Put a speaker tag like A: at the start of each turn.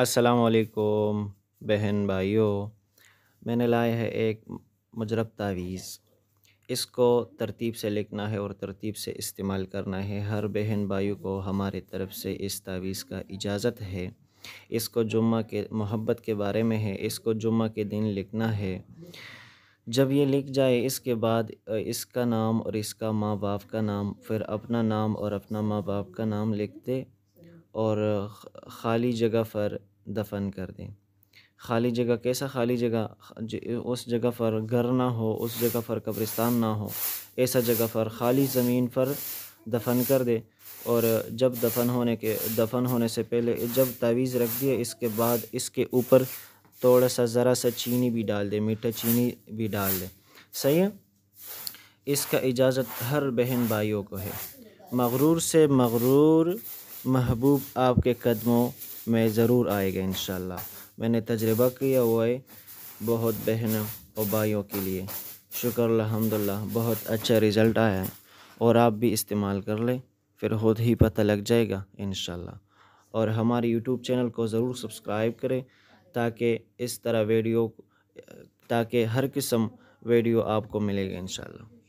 A: अस्सलाम बहन भाइयों मैंने लाया है एक मजरब तावीज़ इसको तरतीब से लिखना है और तरतीब से इस्तेमाल करना है हर बहन भाइयों को हमारे तरफ से इस तावीज़ का इजाज़त है इसको जुम्मा के मोहब्बत के बारे में है इसको जुम्मा के दिन लिखना है जब ये लिख जाए इसके बाद इसका नाम और इसका माँ बाप का नाम फिर अपना नाम और अपना माँ बाप का नाम लिखते और ख़ाली जगह पर दफन कर दें खाली जगह कैसा खाली जगह उस जगह पर घर ना हो उस जगह पर कब्रिस्तान ना हो ऐसा जगह पर खाली ज़मीन पर दफन कर दे और जब दफन होने के दफन होने से पहले जब तावीज़ रख दिए इसके बाद इसके ऊपर थोड़ा सा ज़रा सा चीनी भी डाल दे मीठा चीनी भी डाल दे सही है इसका इजाज़त हर बहन भाइयों को है मगरूर से मगरूर महबूब आपके कदमों में ज़रूर आएगा इन मैंने तजर्बा किया हुआ है बहुत बहनों और भाइयों के लिए शुक्र अलहमदिल्ला बहुत अच्छा रिज़ल्ट आया है और आप भी इस्तेमाल कर लें फिर खुद ही पता लग जाएगा इन और हमारे यूट्यूब चैनल को ज़रूर सब्सक्राइब करें ताकि इस तरह वीडियो ताकि हर किस्म वीडियो आपको मिलेगा इंशाल्लाह